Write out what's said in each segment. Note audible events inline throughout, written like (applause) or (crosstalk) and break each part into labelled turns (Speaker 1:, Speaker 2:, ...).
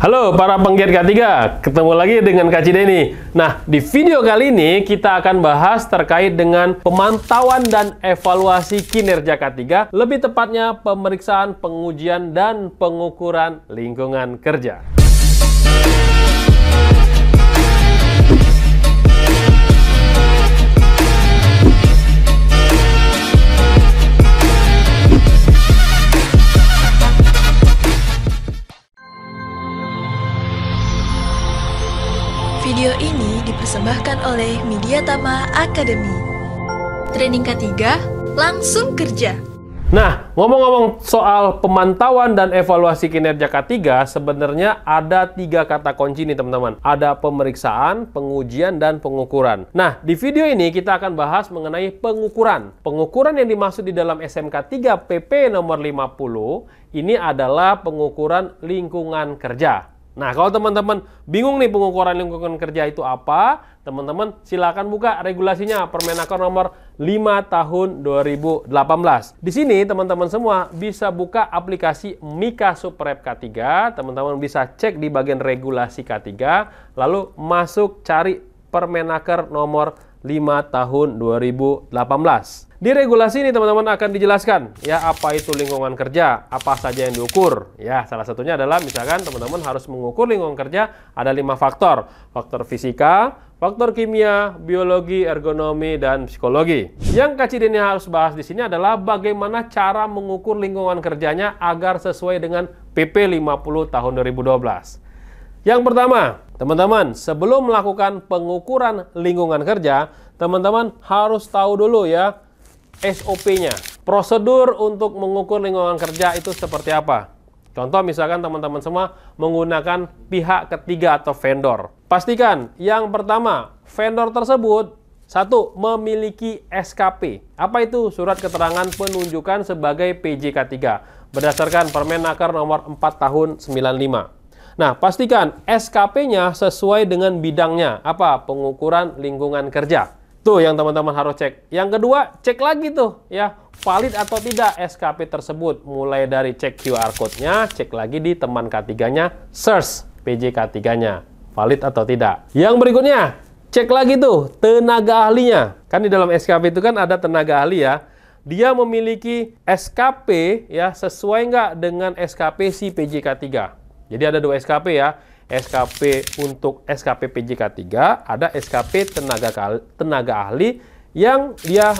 Speaker 1: Halo para penggiat K3, ketemu lagi dengan Kak Cideni. Nah, di video kali ini kita akan bahas terkait dengan pemantauan dan evaluasi kinerja K3, lebih tepatnya pemeriksaan, pengujian, dan pengukuran lingkungan kerja. Academy. Training K3 langsung kerja. Nah, ngomong-ngomong soal pemantauan dan evaluasi kinerja K3, sebenarnya ada tiga kata kunci nih teman-teman. Ada pemeriksaan, pengujian, dan pengukuran. Nah, di video ini kita akan bahas mengenai pengukuran. Pengukuran yang dimaksud di dalam SMK 3 PP nomor 50 ini adalah pengukuran lingkungan kerja. Nah, kalau teman-teman bingung nih pengukuran lingkungan kerja itu apa, teman-teman silakan buka regulasinya Permenaker nomor 5 tahun 2018. Di sini teman-teman semua bisa buka aplikasi Mika Suprep K3, teman-teman bisa cek di bagian regulasi K3, lalu masuk cari Permenaker nomor 5 tahun 2018. Di regulasi ini teman-teman akan dijelaskan ya apa itu lingkungan kerja, apa saja yang diukur. Ya, salah satunya adalah misalkan teman-teman harus mengukur lingkungan kerja ada lima faktor. Faktor fisika, faktor kimia, biologi, ergonomi, dan psikologi. Yang Kak ini harus bahas di sini adalah bagaimana cara mengukur lingkungan kerjanya agar sesuai dengan PP 50 tahun 2012. Yang pertama, teman-teman, sebelum melakukan pengukuran lingkungan kerja, teman-teman harus tahu dulu ya SOP-nya. Prosedur untuk mengukur lingkungan kerja itu seperti apa? Contoh misalkan teman-teman semua menggunakan pihak ketiga atau vendor. Pastikan yang pertama, vendor tersebut satu, memiliki SKP. Apa itu? Surat keterangan penunjukan sebagai PJK3 berdasarkan Permenaker nomor 4 tahun 95. Nah, pastikan SKP-nya sesuai dengan bidangnya. Apa? Pengukuran lingkungan kerja. Tuh yang teman-teman harus cek. Yang kedua, cek lagi tuh ya, valid atau tidak SKP tersebut. Mulai dari cek QR code-nya, cek lagi di teman K3-nya, search PJK 3-nya. Valid atau tidak. Yang berikutnya, cek lagi tuh tenaga ahlinya. Kan di dalam SKP itu kan ada tenaga ahli ya. Dia memiliki SKP ya sesuai nggak dengan SKP si PJK 3. Jadi ada dua SKP ya. SKP untuk SKP PJK 3, ada SKP tenaga tenaga ahli yang dia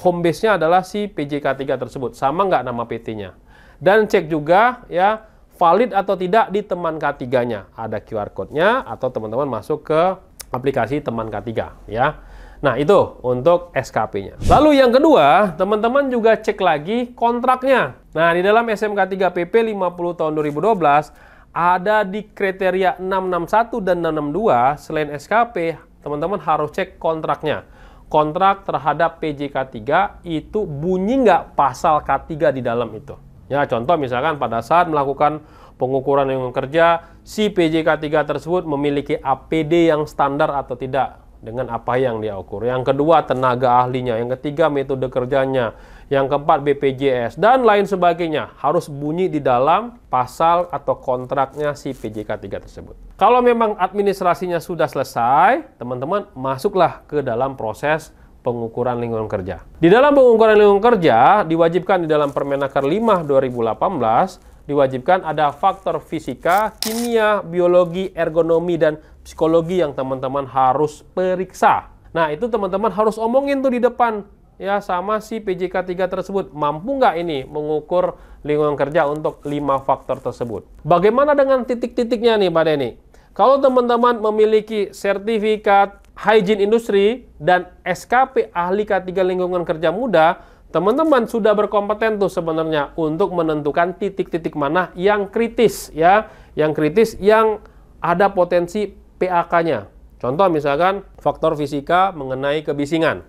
Speaker 1: home base-nya adalah si PJK 3 tersebut. Sama nggak nama PT-nya. Dan cek juga ya valid atau tidak di teman K3-nya. Ada QR code-nya atau teman-teman masuk ke aplikasi teman K3 ya. Nah, itu untuk SKP-nya. Lalu yang kedua, teman-teman juga cek lagi kontraknya. Nah, di dalam SMK 3 PP 50 tahun 2012 ada di kriteria 661 dan 662 selain SKP teman-teman harus cek kontraknya kontrak terhadap PJK3 itu bunyi nggak pasal K3 di dalam itu ya contoh misalkan pada saat melakukan pengukuran lingkungan kerja si PJK3 tersebut memiliki APD yang standar atau tidak dengan apa yang dia ukur yang kedua tenaga ahlinya yang ketiga metode kerjanya yang keempat BPJS dan lain sebagainya harus bunyi di dalam pasal atau kontraknya si PJK 3 tersebut. Kalau memang administrasinya sudah selesai, teman-teman masuklah ke dalam proses pengukuran lingkungan kerja. Di dalam pengukuran lingkungan kerja diwajibkan di dalam Permenaker 5 2018 diwajibkan ada faktor fisika, kimia, biologi, ergonomi, dan psikologi yang teman-teman harus periksa. Nah, itu teman-teman harus omongin tuh di depan ya sama si PJK 3 tersebut. Mampu nggak ini mengukur lingkungan kerja untuk lima faktor tersebut. Bagaimana dengan titik-titiknya nih Pak Denny? Kalau teman-teman memiliki sertifikat hygiene industri dan SKP ahli K3 lingkungan kerja muda, teman-teman sudah berkompeten tuh sebenarnya untuk menentukan titik-titik mana yang kritis ya, yang kritis yang ada potensi PAK-nya. Contoh misalkan faktor fisika mengenai kebisingan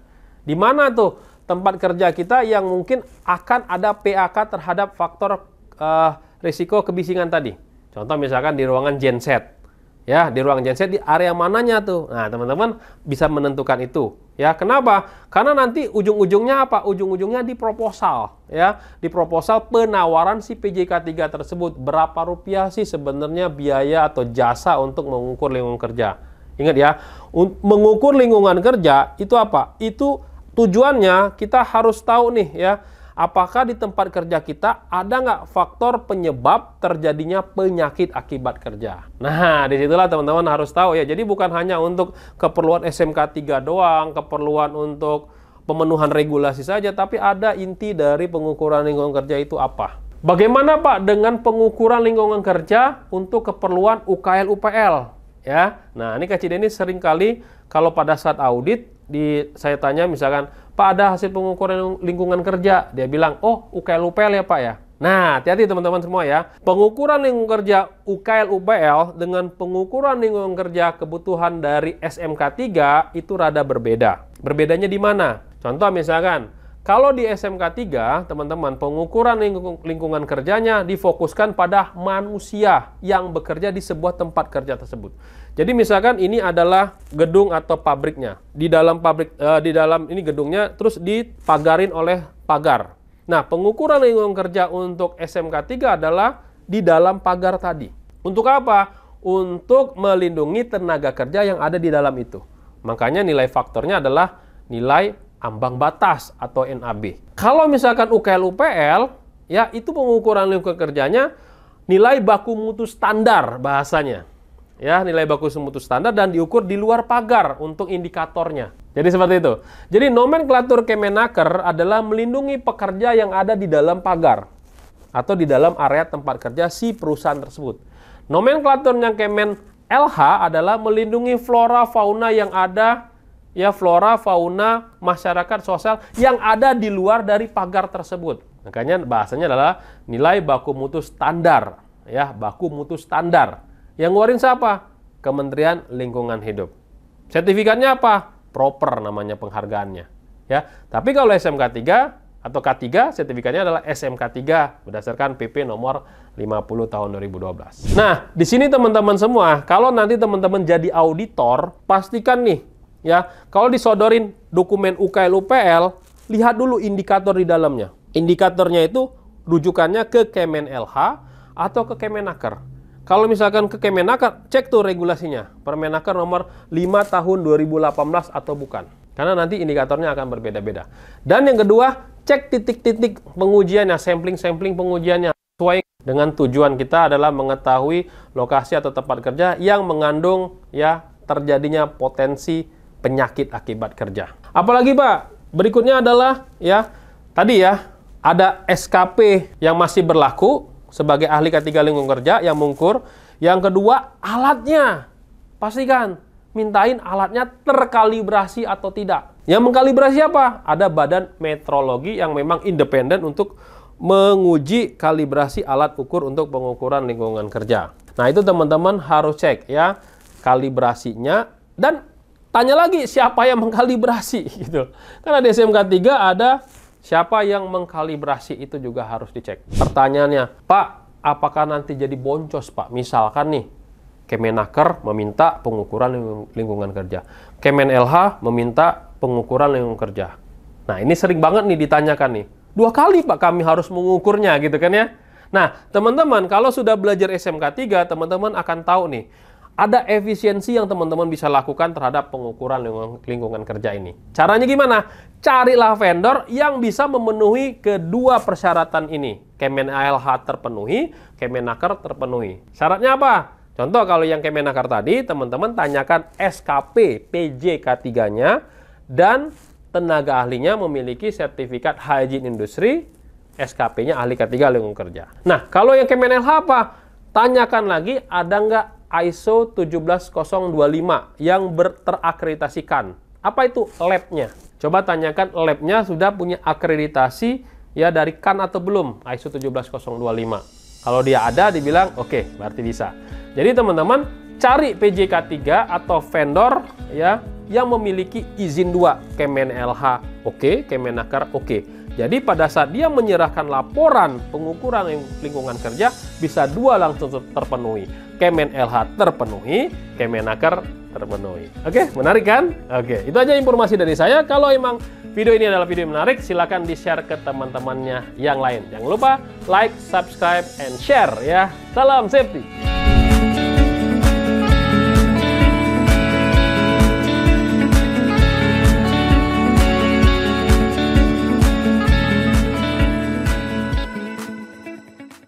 Speaker 1: di mana tuh tempat kerja kita yang mungkin akan ada PAK terhadap faktor uh, risiko kebisingan tadi. Contoh misalkan di ruangan genset. Ya, di ruang genset di area mananya tuh. Nah, teman-teman bisa menentukan itu. Ya, kenapa? Karena nanti ujung-ujungnya apa? Ujung-ujungnya di proposal, ya. Di proposal penawaran si PJK 3 tersebut berapa rupiah sih sebenarnya biaya atau jasa untuk mengukur lingkungan kerja. Ingat ya, mengukur lingkungan kerja itu apa? Itu Tujuannya kita harus tahu nih ya, apakah di tempat kerja kita ada nggak faktor penyebab terjadinya penyakit akibat kerja. Nah, disitulah teman-teman harus tahu ya. Jadi bukan hanya untuk keperluan SMK 3 doang, keperluan untuk pemenuhan regulasi saja, tapi ada inti dari pengukuran lingkungan kerja itu apa. Bagaimana Pak dengan pengukuran lingkungan kerja untuk keperluan UKL UPL? Ya, nah ini Kak Cide ini sering kali kalau pada saat audit di saya tanya misalkan, Pak ada hasil pengukuran lingkungan kerja? Dia bilang, oh UKL UPL ya Pak ya? Nah, hati-hati teman-teman semua ya. Pengukuran lingkungan kerja UKL UPL dengan pengukuran lingkungan kerja kebutuhan dari SMK 3 itu rada berbeda. Berbedanya di mana? Contoh misalkan, kalau di SMK 3, teman-teman, pengukuran lingkungan kerjanya difokuskan pada manusia yang bekerja di sebuah tempat kerja tersebut. Jadi misalkan ini adalah gedung atau pabriknya. Di dalam pabrik uh, di dalam ini gedungnya terus dipagarin oleh pagar. Nah, pengukuran lingkungan kerja untuk SMK 3 adalah di dalam pagar tadi. Untuk apa? Untuk melindungi tenaga kerja yang ada di dalam itu. Makanya nilai faktornya adalah nilai ambang batas atau NAB. Kalau misalkan UKL UPL, ya itu pengukuran lingkungan kerjanya nilai baku mutu standar bahasanya ya nilai baku mutu standar dan diukur di luar pagar untuk indikatornya. Jadi seperti itu. Jadi nomenklatur Kemenaker adalah melindungi pekerja yang ada di dalam pagar atau di dalam area tempat kerja si perusahaan tersebut. Nomenklaturnya Kemen LH adalah melindungi flora fauna yang ada ya flora fauna masyarakat sosial yang ada di luar dari pagar tersebut. Makanya bahasanya adalah nilai baku mutu standar ya, baku mutu standar. Yang ngeluarin siapa? Kementerian Lingkungan Hidup. Sertifikatnya apa? Proper namanya penghargaannya. Ya, tapi kalau SMK 3 atau K3 sertifikatnya adalah SMK 3 berdasarkan PP nomor 50 tahun 2012. Nah, di sini teman-teman semua, kalau nanti teman-teman jadi auditor, pastikan nih ya, kalau disodorin dokumen UKL UPL, lihat dulu indikator di dalamnya. Indikatornya itu rujukannya ke Kemen LH atau ke Kemenaker. Kalau misalkan ke Kemenaker, cek tuh regulasinya. Permenaker nomor 5 tahun 2018 atau bukan. Karena nanti indikatornya akan berbeda-beda. Dan yang kedua, cek titik-titik pengujiannya, sampling-sampling pengujiannya. Sesuai dengan tujuan kita adalah mengetahui lokasi atau tempat kerja yang mengandung ya terjadinya potensi penyakit akibat kerja. Apalagi Pak, berikutnya adalah ya tadi ya ada SKP yang masih berlaku sebagai ahli ketiga lingkungan kerja yang mengukur. Yang kedua, alatnya. Pastikan mintain alatnya terkalibrasi atau tidak. Yang mengkalibrasi apa? Ada badan metrologi yang memang independen untuk menguji kalibrasi alat ukur untuk pengukuran lingkungan kerja. Nah, itu teman-teman harus cek ya kalibrasinya dan tanya lagi siapa yang mengkalibrasi (laughs) gitu. Karena di SMK 3 ada Siapa yang mengkalibrasi itu juga harus dicek. Pertanyaannya, Pak, apakah nanti jadi boncos, Pak? Misalkan nih, Kemenaker meminta pengukuran lingkungan kerja. Kemen LH meminta pengukuran lingkungan kerja. Nah, ini sering banget nih ditanyakan nih. Dua kali, Pak, kami harus mengukurnya gitu kan ya. Nah, teman-teman, kalau sudah belajar SMK 3, teman-teman akan tahu nih, ada efisiensi yang teman-teman bisa lakukan terhadap pengukuran lingkungan, kerja ini. Caranya gimana? Carilah vendor yang bisa memenuhi kedua persyaratan ini. Kemen ALH terpenuhi, Kemenaker terpenuhi. Syaratnya apa? Contoh kalau yang Kemenaker tadi, teman-teman tanyakan SKP PJK3-nya dan tenaga ahlinya memiliki sertifikat hygiene industri, SKP-nya ahli ketiga lingkungan kerja. Nah, kalau yang Kemen LH apa? Tanyakan lagi ada nggak ISO 17025 yang terakreditasikan. Apa itu labnya? Coba tanyakan labnya sudah punya akreditasi ya dari kan atau belum ISO 17025. Kalau dia ada dibilang oke okay, berarti bisa. Jadi teman-teman cari PJK 3 atau vendor ya yang memiliki izin dua Kemen LH oke, okay, Kemenaker oke. Okay. Jadi pada saat dia menyerahkan laporan pengukuran lingkungan kerja bisa dua langsung terpenuhi. Kemen LH terpenuhi, Kemenaker terpenuhi. Oke, menarik kan? Oke, itu aja informasi dari saya. Kalau emang video ini adalah video yang menarik, silahkan di-share ke teman-temannya yang lain. Jangan lupa like, subscribe, and share ya. Salam safety!